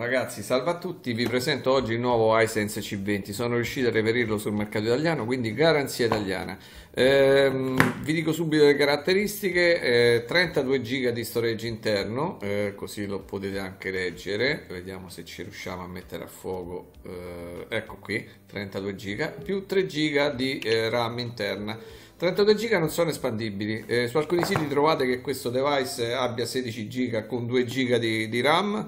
Ragazzi, salve a tutti, vi presento oggi il nuovo iSense C20, sono riuscito a reperirlo sul mercato italiano, quindi garanzia italiana. Ehm, vi dico subito le caratteristiche, eh, 32 GB di storage interno, eh, così lo potete anche leggere, vediamo se ci riusciamo a mettere a fuoco, eh, ecco qui, 32 GB, più 3 GB di eh, RAM interna. 32 GB non sono espandibili, eh, su alcuni siti trovate che questo device abbia 16 GB con 2 GB di, di RAM,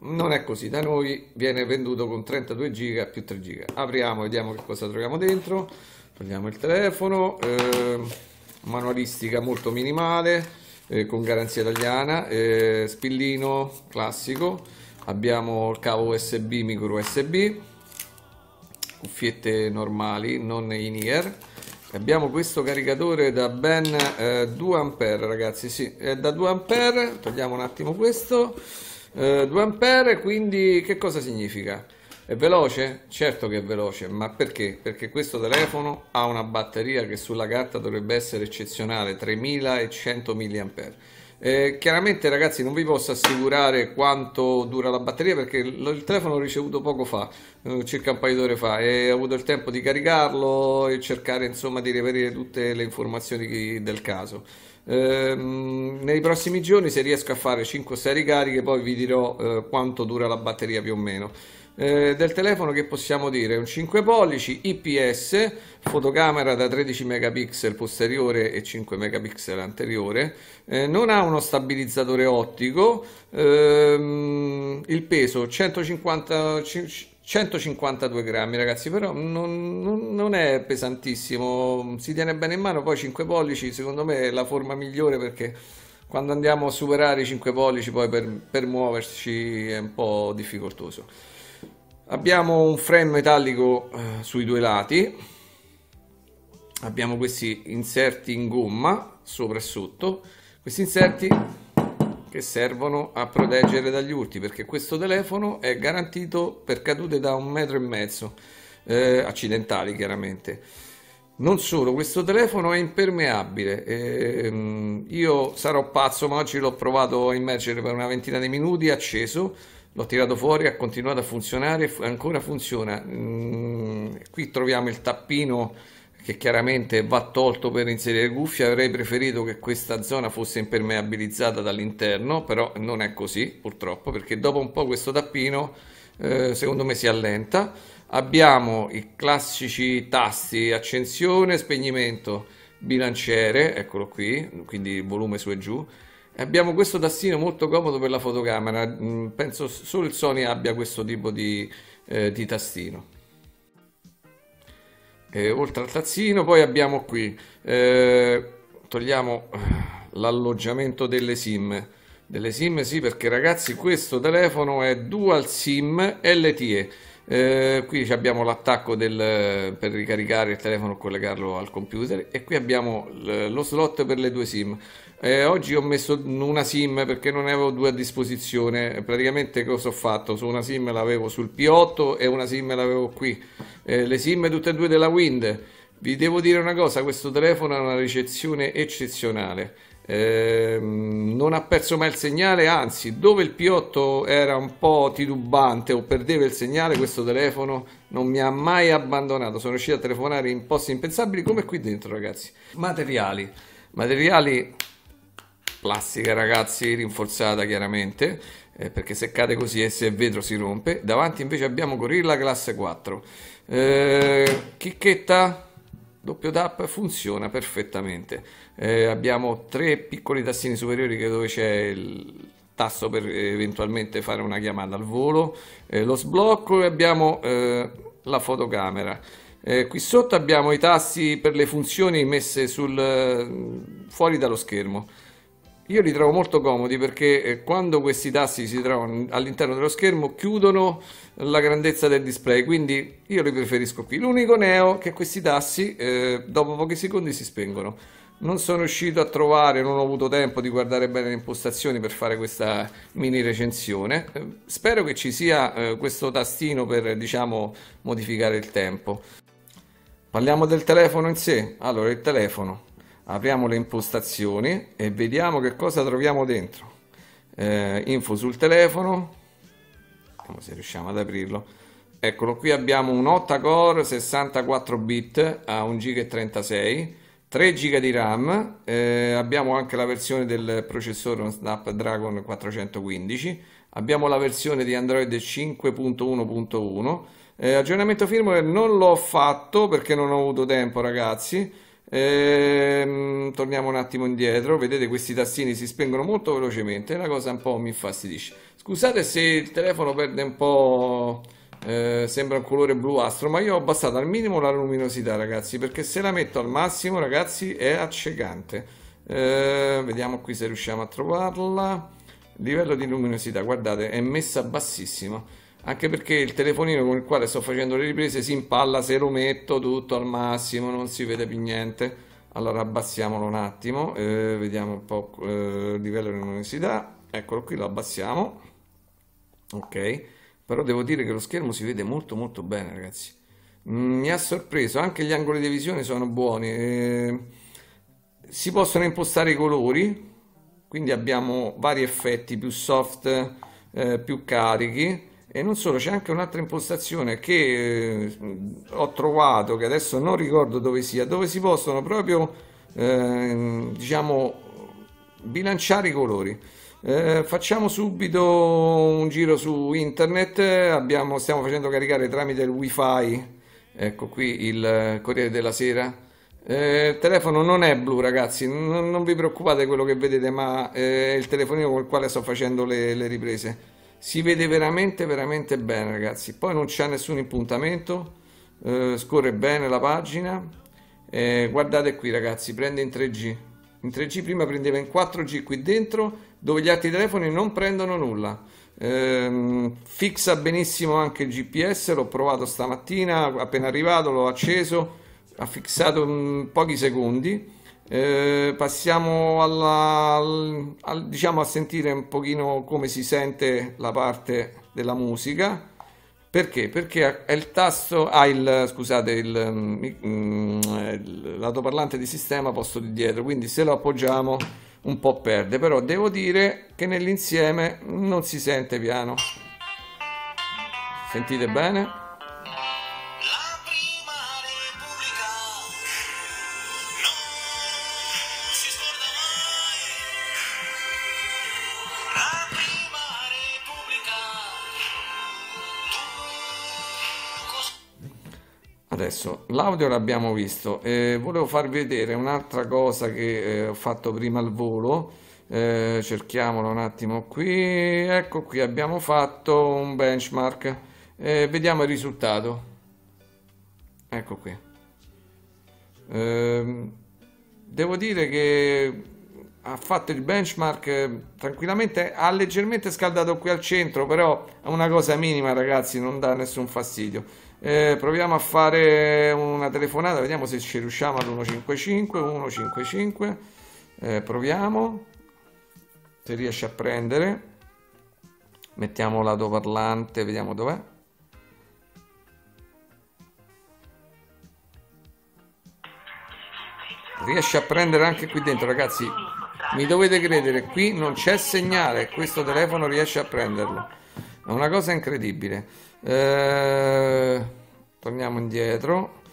non è così da noi viene venduto con 32 giga più 3 giga apriamo vediamo che cosa troviamo dentro prendiamo il telefono eh, manualistica molto minimale eh, con garanzia italiana eh, spillino classico abbiamo il cavo usb micro usb cuffiette normali non in ear abbiamo questo caricatore da ben 2 eh, ampere ragazzi sì, è da 2 ampere togliamo un attimo questo 2 eh, A quindi che cosa significa? È veloce? Certo che è veloce, ma perché? Perché questo telefono ha una batteria che sulla carta dovrebbe essere eccezionale, 3100 mAh. Eh, chiaramente ragazzi non vi posso assicurare quanto dura la batteria perché il telefono l'ho ricevuto poco fa, eh, circa un paio d'ore fa e ho avuto il tempo di caricarlo e cercare insomma di reperire tutte le informazioni del caso. Ehm, nei prossimi giorni, se riesco a fare 5-6 ricariche, poi vi dirò eh, quanto dura la batteria più o meno. Eh, del telefono che possiamo dire un 5 pollici IPS fotocamera da 13 megapixel posteriore e 5 megapixel anteriore eh, non ha uno stabilizzatore ottico ehm, il peso 150 152 grammi ragazzi però non, non, non, è pesantissimo si tiene bene in mano poi 5 pollici secondo me è la forma migliore perché quando andiamo a superare i 5 pollici poi per, per muoverci è un po' difficoltoso abbiamo un frame metallico eh, sui due lati abbiamo questi inserti in gomma sopra e sotto questi inserti che servono a proteggere dagli urti perché questo telefono è garantito per cadute da un metro e mezzo eh, accidentali chiaramente non solo, questo telefono è impermeabile. Eh, io sarò pazzo, ma oggi l'ho provato a immergere per una ventina di minuti, acceso, l'ho tirato fuori, ha continuato a funzionare, ancora funziona. Mm, qui troviamo il tappino che chiaramente va tolto per inserire cuffie. Avrei preferito che questa zona fosse impermeabilizzata dall'interno, però non è così purtroppo, perché dopo un po' questo tappino eh, secondo me si allenta. Abbiamo i classici tasti accensione, spegnimento, bilanciere, eccolo qui, quindi volume su e giù. Abbiamo questo tastino molto comodo per la fotocamera, mm, penso solo il Sony abbia questo tipo di, eh, di tastino eh, oltre al tazzino poi abbiamo qui eh, togliamo eh, l'alloggiamento delle sim delle sim sì perché ragazzi questo telefono è dual sim LTE eh, qui abbiamo l'attacco del, per ricaricare il telefono e collegarlo al computer e qui abbiamo lo slot per le due sim. Eh, oggi ho messo una sim perché non ne avevo due a disposizione. Praticamente cosa ho fatto? Su una sim l'avevo sul P8 e una sim l'avevo qui. Eh, le sim tutte e due della Wind. Vi devo dire una cosa, questo telefono ha una ricezione eccezionale Ehm, non ha perso mai il segnale, anzi, dove il P8 era un po' titubante o perdeva il segnale, questo telefono non mi ha mai abbandonato. Sono riuscito a telefonare in posti impensabili come qui dentro, ragazzi. Materiali, materiali plastica, ragazzi, rinforzata chiaramente. Eh, perché se cade così e se è vetro si rompe davanti invece abbiamo Gorilla Class 4 eh, chicchetta doppio tap funziona perfettamente eh, abbiamo tre piccoli tastini superiori che dove c'è il tasto per eh, eventualmente fare una chiamata al volo eh, lo sblocco e abbiamo eh, la fotocamera eh, qui sotto abbiamo i tasti per le funzioni messe sul, eh, fuori dallo schermo io li trovo molto comodi perché eh, quando questi tasti si trovano all'interno dello schermo chiudono la grandezza del display, quindi io li preferisco qui. L'unico neo è che questi tasti eh, dopo pochi secondi si spengono. Non sono riuscito a trovare, non ho avuto tempo di guardare bene le impostazioni per fare questa mini recensione. Eh, spero che ci sia eh, questo tastino per, diciamo, modificare il tempo. Parliamo del telefono in sé. Allora, il telefono apriamo le impostazioni e vediamo che cosa troviamo dentro eh, info sul telefono vediamo se riusciamo ad aprirlo eccolo qui abbiamo un 8 core 64 bit a 1 giga e 36 3 giga di ram eh, abbiamo anche la versione del processore snapdragon 415 abbiamo la versione di android 5.1.1 eh, aggiornamento firmware non l'ho fatto perché non ho avuto tempo ragazzi Ehm, torniamo un attimo indietro, vedete questi tastini si spengono molto velocemente, la cosa un po' mi infastidisce. Scusate se il telefono perde un po'... Eh, sembra un colore bluastro ma io ho abbassato al minimo la luminosità ragazzi perché se la metto al massimo ragazzi è accecante eh, vediamo qui se riusciamo a trovarla livello di luminosità guardate è messa bassissima anche perché il telefonino con il quale sto facendo le riprese si impalla se lo metto tutto al massimo non si vede più niente allora abbassiamolo un attimo eh, vediamo un po' eh, il livello di luminosità eccolo qui lo abbassiamo ok però devo dire che lo schermo si vede molto molto bene ragazzi mm, mi ha sorpreso anche gli angoli di visione sono buoni eh, si possono impostare i colori quindi abbiamo vari effetti più soft eh, più carichi e non solo, c'è anche un'altra impostazione che eh, ho trovato, che adesso non ricordo dove sia, dove si possono proprio, eh, diciamo, bilanciare i colori. Eh, facciamo subito un giro su internet, Abbiamo, stiamo facendo caricare tramite il wifi, ecco qui il eh, Corriere della Sera. Eh, il telefono non è blu, ragazzi. Non, non vi preoccupate quello che vedete, ma eh, è il telefonino con il quale sto facendo le, le riprese si vede veramente veramente bene ragazzi poi non c'è nessun impuntamento eh, scorre bene la pagina eh, guardate qui ragazzi prende in 3G in 3G prima prendeva in 4G qui dentro dove gli altri telefoni non prendono nulla eh, fixa benissimo anche il GPS l'ho provato stamattina appena arrivato l'ho acceso ha fissato mm, pochi secondi eh, passiamo alla, al, al, diciamo a sentire un pochino come si sente la parte della musica. Perché? Perché è il tasto, ha ah, il, scusate, il, mm, mm l'autoparlante di sistema posto di dietro, quindi se lo appoggiamo un po' perde, però devo dire che nell'insieme non si sente piano. Sentite bene? Adesso l'audio l'abbiamo visto, eh, volevo far vedere un'altra cosa che eh, ho fatto prima al volo, eh, cerchiamola un attimo qui, ecco qui abbiamo fatto un benchmark, eh, vediamo il risultato, ecco qui. Ehm, devo dire che ha fatto il benchmark eh, tranquillamente, ha leggermente scaldato qui al centro, però è una cosa minima ragazzi, non dà nessun fastidio eh, proviamo a fare una telefonata, vediamo se ci riusciamo ad 155. 155. Eh, proviamo. Se riesce a prendere. Mettiamo l'autoparlante, vediamo dov'è. Riesce a prendere anche qui dentro, ragazzi. Mi dovete credere, qui non c'è segnale, questo telefono riesce a prenderlo. È una cosa incredibile. Eh, torniamo indietro.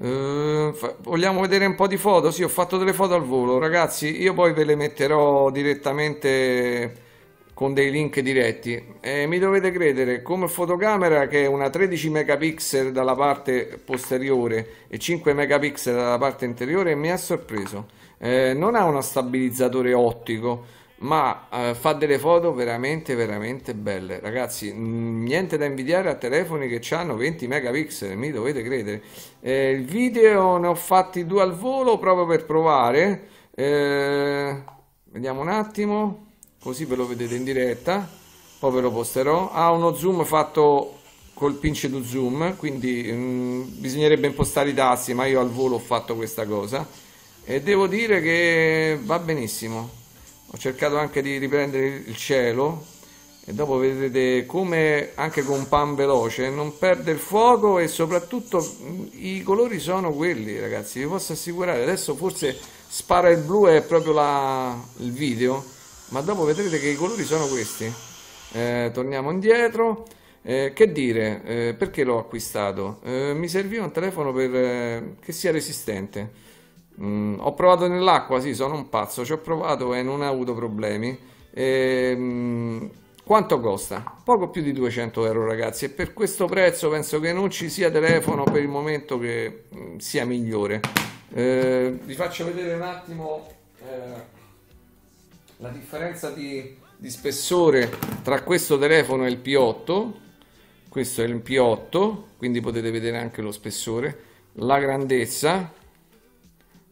Eh, fa- vogliamo vedere un po' di foto? Sì, ho fatto delle foto al volo, ragazzi. Io poi ve le metterò direttamente con dei link diretti. Eh, mi dovete credere, come fotocamera che è una 13 megapixel dalla parte posteriore e 5 megapixel dalla parte anteriore, mi ha sorpreso. Eh, non ha uno stabilizzatore ottico, ma eh, fa delle foto veramente veramente belle ragazzi niente da invidiare a telefoni che hanno 20 megapixel mi dovete credere eh, il video ne ho fatti due al volo proprio per provare eh, vediamo un attimo così ve lo vedete in diretta poi ve lo posterò ha ah, uno zoom fatto col pince to zoom quindi mh, mm, bisognerebbe impostare i tasti ma io al volo ho fatto questa cosa e devo dire che va benissimo ho cercato anche di riprendere il cielo e dopo vedrete come anche con pan veloce non perde il fuoco e soprattutto mm, i colori sono quelli ragazzi vi posso assicurare adesso forse spara il blu è proprio la, il video ma dopo vedrete che i colori sono questi eh, torniamo indietro eh, che dire eh, perché l'ho acquistato eh, mi serviva un telefono per, eh, che sia resistente Mm, ho provato nell'acqua, sì, sono un pazzo, ci ho provato e non ho avuto problemi. E, mm, quanto costa? Poco più di 200 euro ragazzi e per questo prezzo penso che non ci sia telefono per il momento che mm, sia migliore. Eh, vi faccio vedere un attimo eh, la differenza di, di spessore tra questo telefono e il P8. Questo è il P8, quindi potete vedere anche lo spessore, la grandezza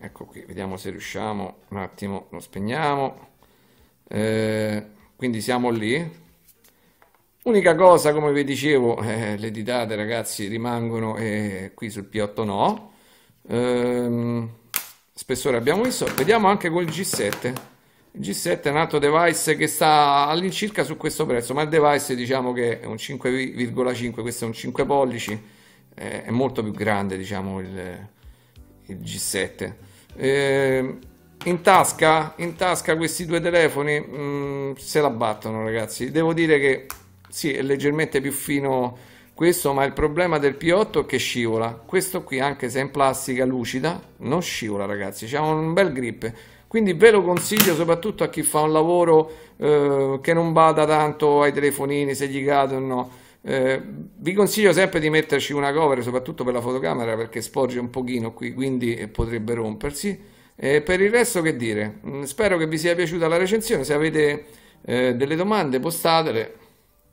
ecco qui vediamo se riusciamo un attimo lo spegniamo eh, quindi siamo lì unica cosa come vi dicevo eh, le ditate ragazzi rimangono eh, qui sul P8 no ehm, spessore abbiamo visto vediamo anche col G7 il G7 è un altro device che sta all'incirca su questo prezzo ma il device diciamo che è un 5,5 questo è un 5 pollici eh, è molto più grande diciamo il, il G7. Eh, in tasca, in tasca questi due telefoni mh, mm, se la battono ragazzi. Devo dire che sì, è leggermente più fino questo, ma il problema del P8 è che scivola. Questo qui, anche se è in plastica lucida, non scivola ragazzi, c'è un bel grip. Quindi ve lo consiglio soprattutto a chi fa un lavoro eh, che non bada tanto ai telefonini, se gli cadono. Eh, vi consiglio sempre di metterci una cover, soprattutto per la fotocamera, perché sporge un pochino qui, quindi eh, potrebbe rompersi. E per il resto che dire? Mm, spero che vi sia piaciuta la recensione, se avete eh, delle domande postatele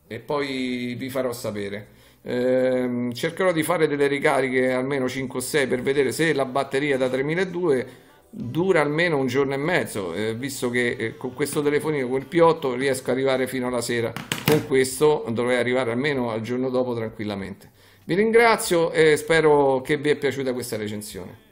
e poi vi farò sapere. Eh, cercherò di fare delle ricariche almeno 5 o 6 per vedere se la batteria da 3200 dura almeno un giorno e mezzo, eh, visto che eh, con questo telefonino, col P8, riesco ad arrivare fino alla sera, con questo dovrei arrivare almeno al giorno dopo tranquillamente. Vi ringrazio e spero che vi è piaciuta questa recensione.